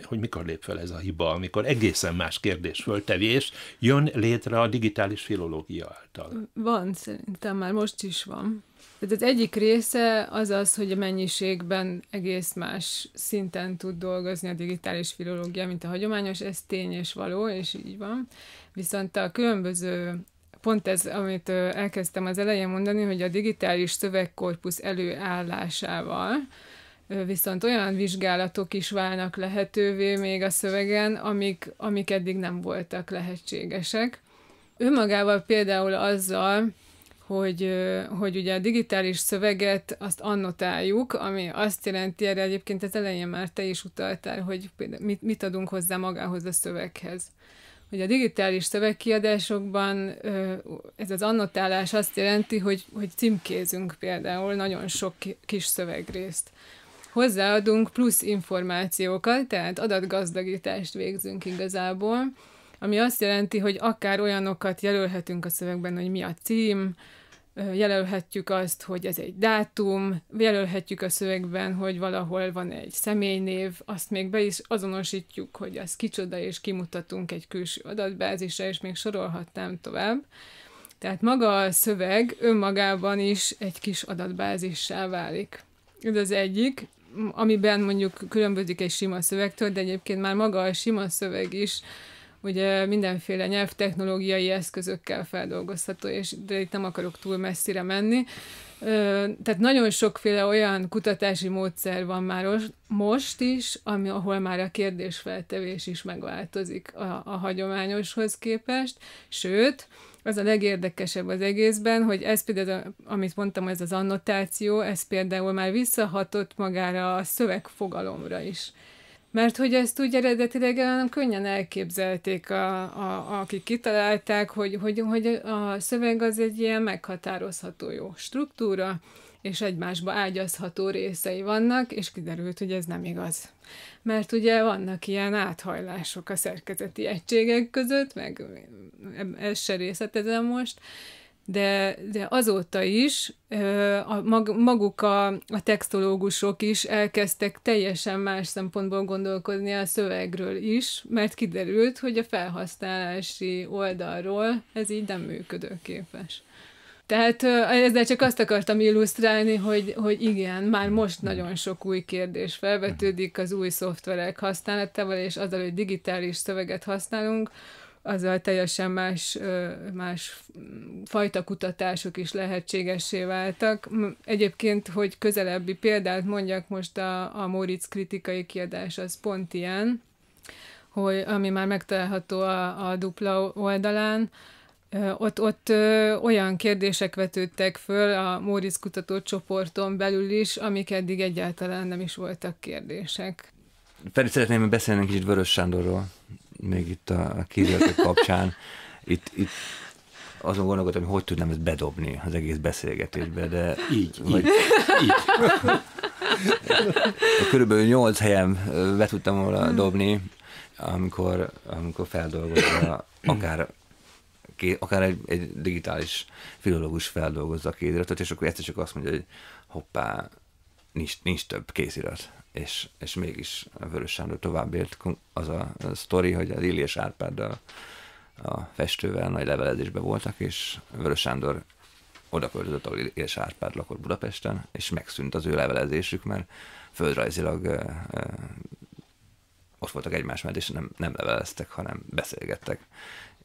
hogy mikor lép fel ez a hiba, amikor egészen más kérdés föltevés jön létre a digitális filológia által. Van, szerintem már most is van. Tehát az egyik része az az, hogy a mennyiségben egész más szinten tud dolgozni a digitális filológia, mint a hagyományos, ez tény és való, és így van. Viszont a különböző pont ez, amit elkezdtem az elején mondani, hogy a digitális szövegkorpusz előállásával viszont olyan vizsgálatok is válnak lehetővé még a szövegen, amik, amik eddig nem voltak lehetségesek. Önmagával például azzal, hogy, hogy ugye a digitális szöveget azt annotáljuk, ami azt jelenti, erre egyébként az elején már te is utaltál, hogy mit, mit adunk hozzá magához a szöveghez hogy a digitális szövegkiadásokban ez az annotálás azt jelenti, hogy, hogy címkézünk például nagyon sok kis szövegrészt. Hozzáadunk plusz információkat, tehát adatgazdagítást végzünk igazából, ami azt jelenti, hogy akár olyanokat jelölhetünk a szövegben, hogy mi a cím, jelölhetjük azt, hogy ez egy dátum, jelölhetjük a szövegben, hogy valahol van egy személynév, azt még be is azonosítjuk, hogy az kicsoda, és kimutatunk egy külső adatbázisra, és még sorolhatnám tovább. Tehát maga a szöveg önmagában is egy kis adatbázissá válik. Ez az egyik, amiben mondjuk különbözik egy sima szövegtől, de egyébként már maga a sima szöveg is ugye mindenféle nyelvtechnológiai eszközökkel feldolgozható, és de itt nem akarok túl messzire menni. Tehát nagyon sokféle olyan kutatási módszer van már most is, ami, ahol már a kérdésfeltevés is megváltozik a, a hagyományoshoz képest, sőt, az a legérdekesebb az egészben, hogy ez például, amit mondtam, ez az annotáció, ez például már visszahatott magára a szövegfogalomra is. Mert hogy ezt úgy eredetileg nem eh, könnyen elképzelték, a, a, akik kitalálták, hogy, hogy, hogy a szöveg az egy ilyen meghatározható jó struktúra, és egymásba ágyazható részei vannak, és kiderült, hogy ez nem igaz. Mert ugye vannak ilyen áthajlások a szerkezeti egységek között, meg ez se részletezem most, de, de azóta is a, maguk a, a textológusok is elkezdtek teljesen más szempontból gondolkodni a szövegről is, mert kiderült, hogy a felhasználási oldalról ez így nem működőképes. Tehát ezzel csak azt akartam illusztrálni, hogy, hogy igen, már most nagyon sok új kérdés felvetődik az új szoftverek használatával, és azzal, hogy digitális szöveget használunk, azzal teljesen más, más fajta kutatások is lehetségessé váltak. Egyébként, hogy közelebbi példát mondjak, most a, a Moritz kritikai kiadás az pont ilyen, hogy, ami már megtalálható a, a dupla oldalán, ott, ott ö, olyan kérdések vetődtek föl a Móricz kutatócsoporton belül is, amik eddig egyáltalán nem is voltak kérdések. Pedig szeretném beszélni egy kicsit Vörös Sándorról, még itt a, kívületek kísérletek kapcsán. Itt, itt azon gondolkodtam, hogy hogy tudnám ezt bedobni az egész beszélgetésbe, de... Így, vagy, így, így. Körülbelül nyolc helyen be tudtam volna dobni, amikor, amikor feldolgozva akár akár egy, egy digitális filológus feldolgozza a kéziratot, és akkor egyszer csak azt mondja, hogy hoppá, nincs, nincs több kézirat és, és mégis Vörös Sándor tovább élt az a, a sztori, hogy az Illés Árpád a festővel nagy levelezésben voltak, és Vörös Sándor oda költözött, ahol Illés Árpád lakott Budapesten, és megszűnt az ő levelezésük, mert földrajzilag e, e, ott voltak egymás mellett, és nem, nem leveleztek, hanem beszélgettek.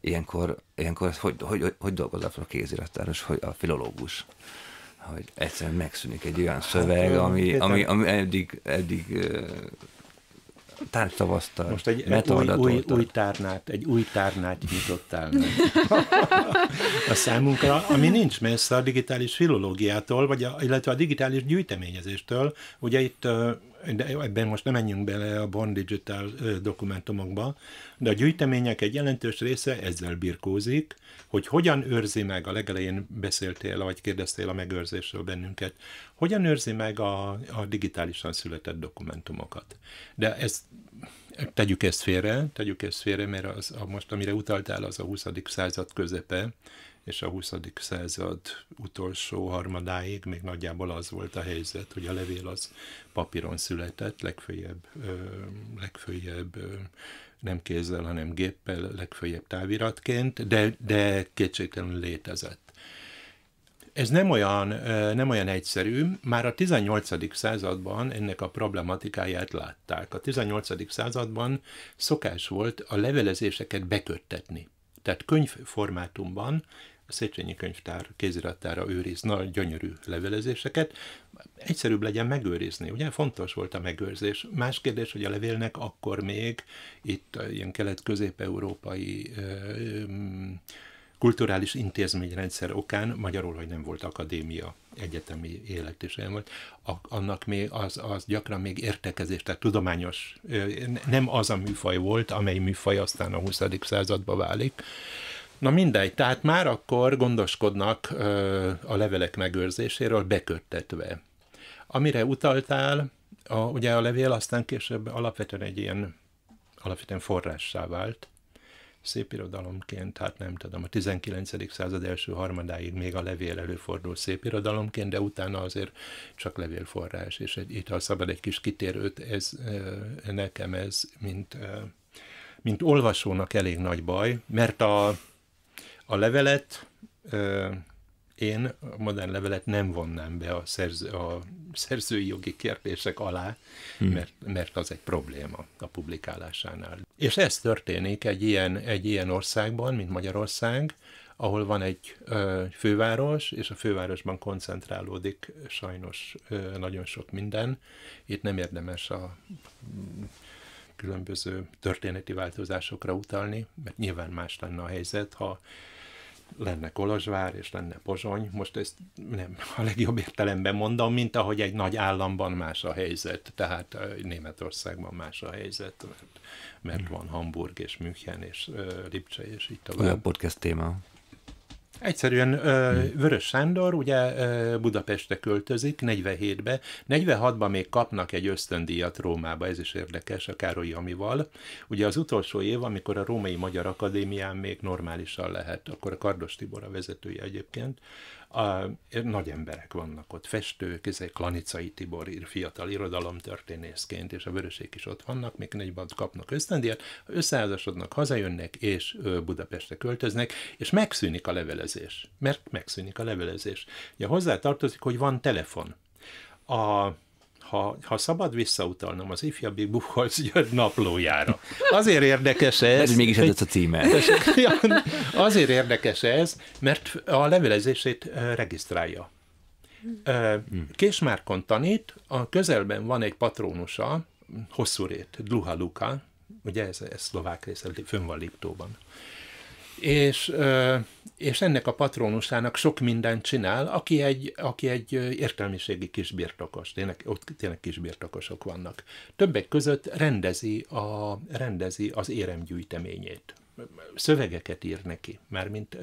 Ilyenkor, ilyenkor hogy, hogy, hogy, hogy dolgozott a kézirattáros, hogy a filológus? hogy egyszerűen megszűnik egy olyan hát, szöveg, ami, ami, ami eddig, eddig tárgytavasztal. Most egy, egy új, új, új, tárnát, egy új tárnát nyitottál meg. a számunkra, ami nincs messze a digitális filológiától, vagy a, illetve a digitális gyűjteményezéstől. Ugye itt de ebben most nem menjünk bele a Born Digital dokumentumokba, de a gyűjtemények egy jelentős része ezzel birkózik, hogy hogyan őrzi meg, a legelején beszéltél, vagy kérdeztél a megőrzésről bennünket, hogyan őrzi meg a, a digitálisan született dokumentumokat. De ez tegyük ezt félre, tegyük ezt félre, mert az, a most, amire utaltál, az a 20. század közepe, és a 20. század utolsó harmadáig még nagyjából az volt a helyzet, hogy a levél az papíron született, legfőjebb, legfőjebb nem kézzel, hanem géppel, legfőjebb táviratként, de, de kétségtelenül létezett. Ez nem olyan, nem olyan egyszerű, már a 18. században ennek a problematikáját látták. A 18. században szokás volt a levelezéseket beköttetni. Tehát könyvformátumban a Széchenyi könyvtár kézirattára őriz nagy, gyönyörű levelezéseket. Egyszerűbb legyen megőrizni, ugye? Fontos volt a megőrzés. Más kérdés, hogy a levélnek akkor még itt ilyen kelet-közép-európai kulturális intézményrendszer okán, magyarul, hogy nem volt akadémia, egyetemi élet is olyan volt, annak még az, az gyakran még értekezés, tehát tudományos, nem az a műfaj volt, amely műfaj aztán a 20. századba válik, Na mindegy, tehát már akkor gondoskodnak a levelek megőrzéséről beköttetve. Amire utaltál, a, ugye a levél aztán később alapvetően egy ilyen alapvetően forrássá vált, szép irodalomként, hát nem tudom, a 19. század első harmadáig még a levél előfordul szép irodalomként, de utána azért csak levélforrás, és egy, itt ha szabad egy kis kitérőt, ez, nekem ez, mint, mint olvasónak elég nagy baj, mert a a levelet én a modern levelet nem vonnám be a, szerző, a szerzői jogi kérdések alá, hmm. mert, mert az egy probléma a publikálásánál. És ez történik egy ilyen, egy ilyen országban, mint Magyarország, ahol van egy ö, főváros, és a fővárosban koncentrálódik sajnos ö, nagyon sok minden. Itt nem érdemes a mm, különböző történeti változásokra utalni, mert nyilván más lenne a helyzet, ha lenne Kolozsvár és lenne Pozsony, most ezt nem a legjobb értelemben mondom, mint ahogy egy nagy államban más a helyzet, tehát Németországban más a helyzet, mert, mert van Hamburg és München és Lipcse és itt tovább. Olyan podcast téma. Egyszerűen hm. Vörös Sándor ugye Budapestre költözik, 47-be, 46-ban még kapnak egy ösztöndíjat Rómába, ez is érdekes, a Károly Amival. Ugye az utolsó év, amikor a Római Magyar Akadémián még normálisan lehet, akkor a Kardos Tibor a vezetője egyébként, a, e, nagy emberek vannak ott, festők, ezek Klanicai Tibor ír fiatal irodalomtörténészként, és a vörösék is ott vannak, még nagyban kapnak ösztöndíjat, összeházasodnak, hazajönnek, és Budapestre költöznek, és megszűnik a levelezés, mert megszűnik a levelezés. Ugye hozzá tartozik, hogy van telefon. A ha, ha szabad visszautalnom az ifjabbi Buchholz György naplójára. Azért érdekes ez... Mert mégis ez a címe. Azért érdekes ez, mert a levelezését regisztrálja. Hm. Késmárkon tanít, a közelben van egy patrónusa, rét, Dluha Luka, ugye ez, ez szlovák része, fönn van Liptóban és, és ennek a patronusának sok mindent csinál, aki egy, aki egy értelmiségi kisbirtokos, tényleg, ott tényleg kisbirtokosok vannak. Többek között rendezi, a, rendezi az éremgyűjteményét. Szövegeket ír neki, mint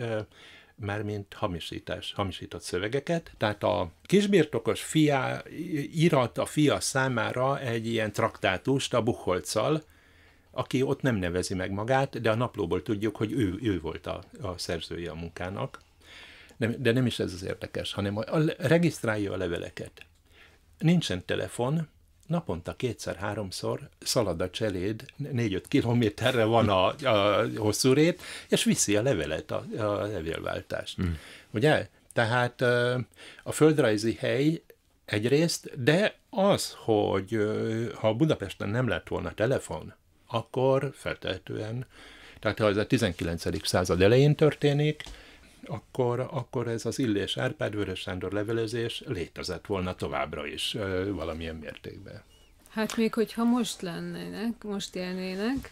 mert mint hamisítás, hamisított szövegeket. Tehát a kisbirtokos fia írat a fia számára egy ilyen traktátust a buholccal, aki ott nem nevezi meg magát, de a naplóból tudjuk, hogy ő, ő volt a, a szerzője a munkának. De, de nem is ez az érdekes, hanem a, a, regisztrálja a leveleket. Nincsen telefon, naponta kétszer-háromszor szalad a cseléd, négy-öt kilométerre van a, a rét, és viszi a levelet, a, a levélváltást. Mm. Ugye? Tehát a földrajzi hely egyrészt, de az, hogy ha Budapesten nem lett volna telefon, akkor feltehetően, tehát ha ez a 19. század elején történik, akkor, akkor ez az Illés Árpád Vörös Sándor levelezés létezett volna továbbra is valamilyen mértékben. Hát még hogyha most lennének, most élnének,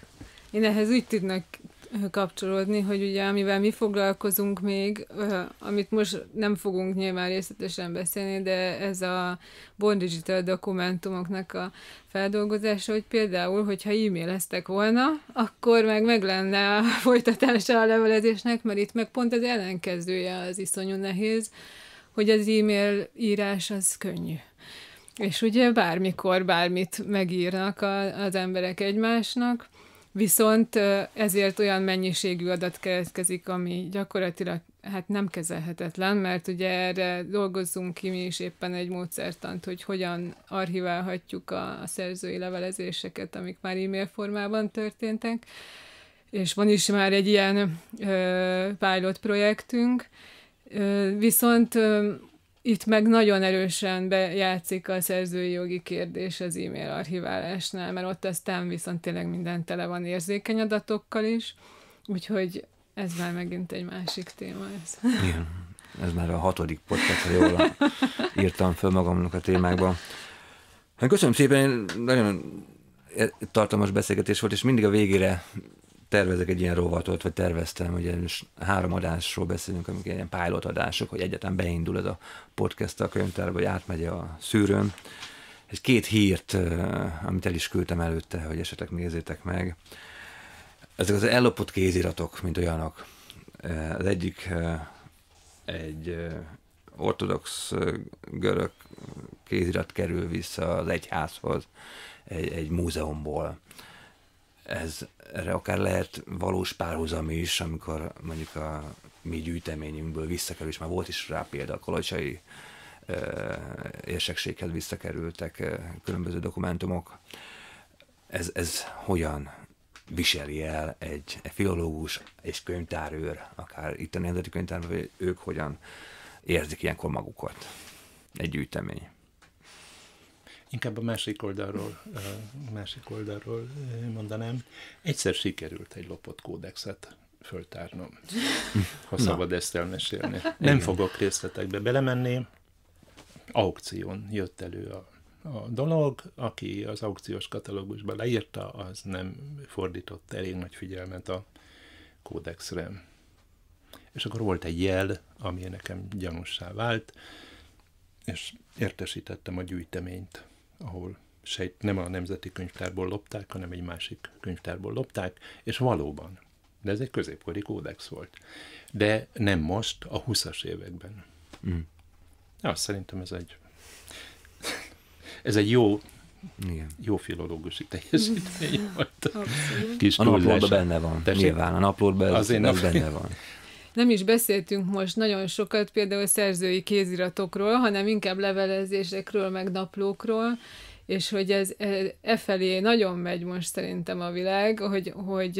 én ehhez úgy tudnak kapcsolódni, hogy ugye amivel mi foglalkozunk még, amit most nem fogunk nyilván részletesen beszélni, de ez a Bond Digital dokumentumoknak a feldolgozása, hogy például, hogyha e-maileztek volna, akkor meg meg lenne a folytatása a levelezésnek, mert itt meg pont az ellenkezője az iszonyú nehéz, hogy az e-mail írás az könnyű. És ugye bármikor bármit megírnak a, az emberek egymásnak, Viszont ezért olyan mennyiségű adat keletkezik, ami gyakorlatilag hát nem kezelhetetlen, mert ugye erre dolgozzunk ki mi is éppen egy módszertant, hogy hogyan archiválhatjuk a, a szerzői levelezéseket, amik már e-mail formában történtek. És van is már egy ilyen ö, pilot projektünk, viszont itt meg nagyon erősen bejátszik a szerzői jogi kérdés az e-mail archiválásnál, mert ott aztán viszont tényleg minden tele van érzékeny adatokkal is, úgyhogy ez már megint egy másik téma. Ez. Igen, ez már a hatodik podcast, ha jól írtam föl magamnak a témákban. Hát köszönöm szépen, nagyon e- tartalmas beszélgetés volt, és mindig a végére tervezek egy ilyen rovatot, vagy terveztem, hogy három adásról beszélünk, amik ilyen pilot adások, hogy egyetem beindul ez a podcast a könyvtárba, vagy átmegy a szűrőn. Egy két hírt, amit el is küldtem előtte, hogy esetleg nézzétek meg. Ezek az ellopott kéziratok, mint olyanok. Az egyik egy ortodox görög kézirat kerül vissza az egyházhoz, egy, egy múzeumból ez, erre akár lehet valós párhuzam is, amikor mondjuk a mi gyűjteményünkből visszakerül, és már volt is rá példa a kolocsai érsekséghez visszakerültek különböző dokumentumok. Ez, ez hogyan viseli el egy, egy filológus és könyvtárőr, akár itt a Nemzeti Könyvtárban, ők hogyan érzik ilyenkor magukat? Egy gyűjtemény. Inkább a másik oldalról, a másik oldalról eh, mondanám. Egyszer sikerült egy lopott kódexet föltárnom, ha Na. ezt elmesélni. Nem Igen. fogok részletekbe belemenni. Aukción jött elő a a dolog, aki az aukciós katalógusba leírta, az nem fordított elég nagy figyelmet a kódexre. És akkor volt egy jel, ami nekem gyanúsá vált, és értesítettem a gyűjteményt ahol sejt, nem a Nemzeti Könyvtárból lopták, hanem egy másik könyvtárból lopták, és valóban. De ez egy középkori kódex volt. De nem most, a 20-as években. Mm. Ja, azt szerintem ez egy ez egy jó igen. Jó filológusi teljesítmény volt. a naplóban benne van. Tessék? Nyilván, a naplóban ez, benne van. Nem is beszéltünk most nagyon sokat például szerzői kéziratokról, hanem inkább levelezésekről, meg naplókról, és hogy ez e, e felé nagyon megy most szerintem a világ, hogy, hogy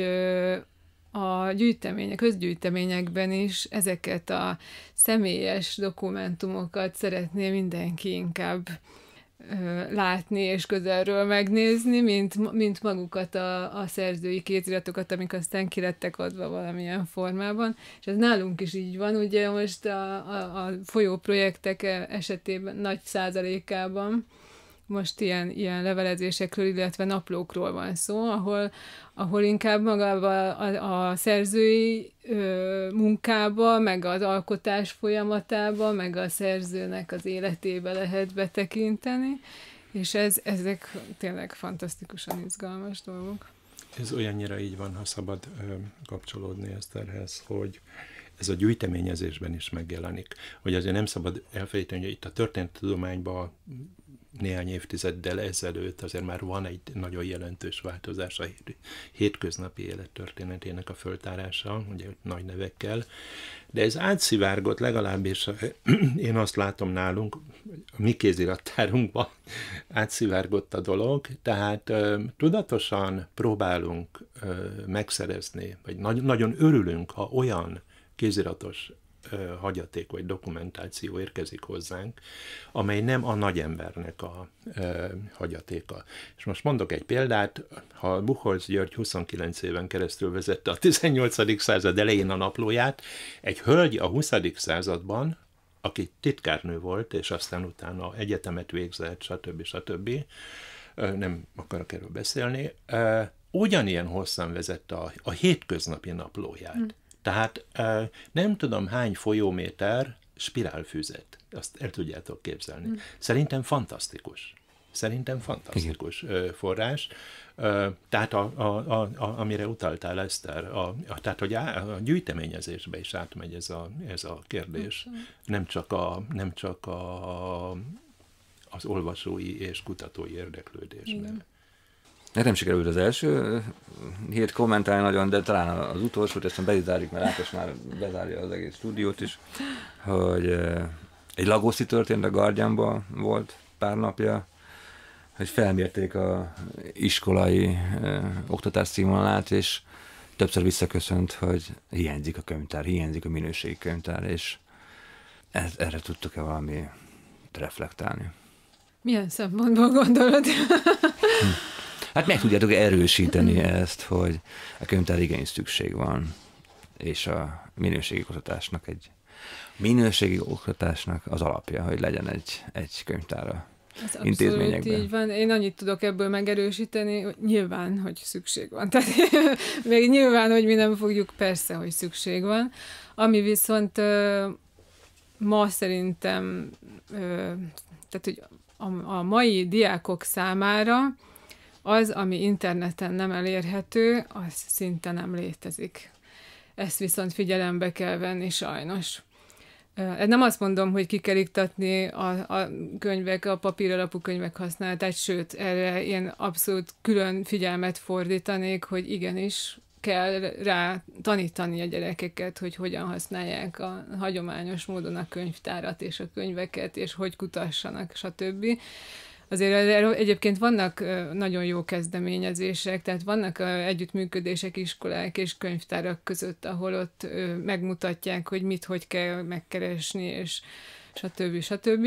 a gyűjtemények, közgyűjteményekben is ezeket a személyes dokumentumokat szeretné mindenki inkább látni és közelről megnézni, mint, mint magukat a, a szerzői kéziratokat, amik aztán kilettek adva valamilyen formában. És ez nálunk is így van, ugye most a, a, a projektek e, esetében nagy százalékában most ilyen, ilyen levelezésekről, illetve naplókról van szó, ahol, ahol inkább magába a, a szerzői ö, munkába, meg az alkotás folyamatába, meg a szerzőnek az életébe lehet betekinteni, és ez, ezek tényleg fantasztikusan izgalmas dolgok. Ez olyannyira így van, ha szabad ö, kapcsolódni Eszterhez, hogy ez a gyűjteményezésben is megjelenik. Hogy azért nem szabad elfelejteni, hogy itt a történettudományban néhány évtizeddel ezelőtt azért már van egy nagyon jelentős változás a hétköznapi élet történetének a föltárása, ugye nagy nevekkel, de ez átszivárgott legalábbis, én azt látom nálunk, a mi kézirattárunkban átszivárgott a dolog, tehát ö, tudatosan próbálunk ö, megszerezni, vagy nagy, nagyon örülünk, ha olyan kéziratos hagyaték vagy dokumentáció érkezik hozzánk, amely nem a embernek a hagyatéka. És most mondok egy példát, ha Buchholz György 29 éven keresztül vezette a 18. század elején a naplóját, egy hölgy a 20. században, aki titkárnő volt, és aztán utána egyetemet végzett, stb. stb. Nem akarok erről beszélni. Ugyanilyen hosszan vezette a, a hétköznapi naplóját. Mm. Tehát nem tudom hány folyóméter spirálfüzet. Azt el tudjátok képzelni. Hm. Szerintem fantasztikus. Szerintem fantasztikus Igen. forrás. Tehát a, a, a, amire utaltál, Eszter, a, a, tehát hogy a, a gyűjteményezésbe is átmegy ez a, ez a kérdés. Nem csak a, nem csak a az olvasói és kutatói érdeklődésben. Igen. Hát nem sikerült az első hét kommentálni nagyon, de talán az utolsót, ezt bezárjuk, mert Ákos már bezárja az egész stúdiót is, hogy egy lagoszi történt a Guardianban volt pár napja, hogy felmérték a iskolai oktatás színvonalát, és többször visszaköszönt, hogy hiányzik a könyvtár, hiányzik a minőségi könyvtár, és ez, erre tudtuk e valami reflektálni? Milyen szempontból gondolod? Hm. Hát meg tudjátok erősíteni ezt, hogy a könyvtár igenis szükség van, és a minőségi oktatásnak egy minőségi oktatásnak az alapja, hogy legyen egy, egy könyvtára. Ez intézményekben. Abszolút így van. Én annyit tudok ebből megerősíteni, hogy nyilván, hogy szükség van. Tehát még nyilván, hogy mi nem fogjuk, persze, hogy szükség van. Ami viszont ö, ma szerintem, ö, tehát hogy a, a mai diákok számára az, ami interneten nem elérhető, az szinte nem létezik. Ezt viszont figyelembe kell venni sajnos. Nem azt mondom, hogy ki kell iktatni a, a könyvek, a papír alapú könyvek használatát, sőt, erre én abszolút külön figyelmet fordítanék, hogy igenis kell rá tanítani a gyerekeket, hogy hogyan használják a hagyományos módon a könyvtárat és a könyveket, és hogy kutassanak, stb azért egyébként vannak nagyon jó kezdeményezések, tehát vannak együttműködések iskolák és könyvtárak között, ahol ott megmutatják, hogy mit, hogy kell megkeresni, és stb. stb.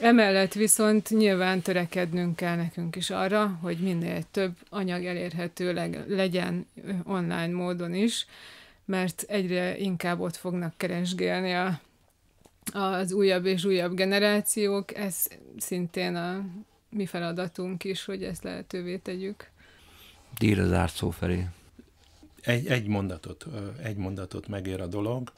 Emellett viszont nyilván törekednünk kell nekünk is arra, hogy minél több anyag elérhető legyen online módon is, mert egyre inkább ott fognak keresgélni a, az újabb és újabb generációk, ez szintén a mi feladatunk is, hogy ezt lehetővé tegyük. Dír az szó felé. Egy, egy, mondatot, egy mondatot megér a dolog,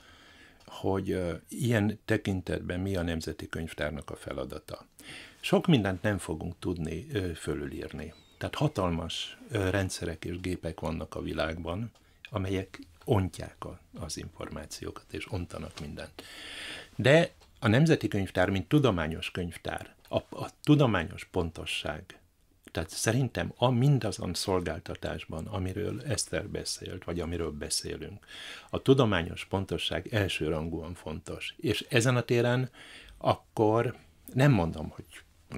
hogy ilyen tekintetben mi a Nemzeti Könyvtárnak a feladata. Sok mindent nem fogunk tudni fölülírni. Tehát hatalmas rendszerek és gépek vannak a világban, amelyek ontják az információkat, és ontanak mindent. De a Nemzeti Könyvtár, mint tudományos könyvtár, a, a tudományos pontosság, tehát szerintem a mindazon szolgáltatásban, amiről Eszter beszélt, vagy amiről beszélünk, a tudományos pontosság elsőrangúan fontos. És ezen a téren akkor nem mondom, hogy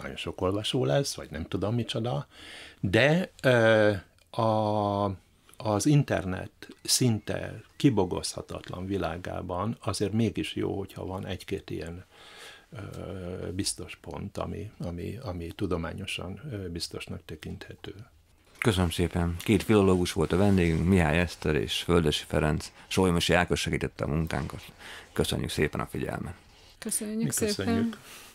nagyon sok olvasó lesz, vagy nem tudom micsoda, de ö, a, az internet szinte kibogozhatatlan világában azért mégis jó, hogyha van egy-két ilyen biztos pont, ami, ami, ami tudományosan biztosnak tekinthető. Köszönöm szépen. Két filológus volt a vendégünk, Mihály Eszter és Földesi Ferenc. Solymosi Ákos segítette a munkánkat. Köszönjük szépen a figyelmet. Köszönjük, Mi köszönjük. szépen.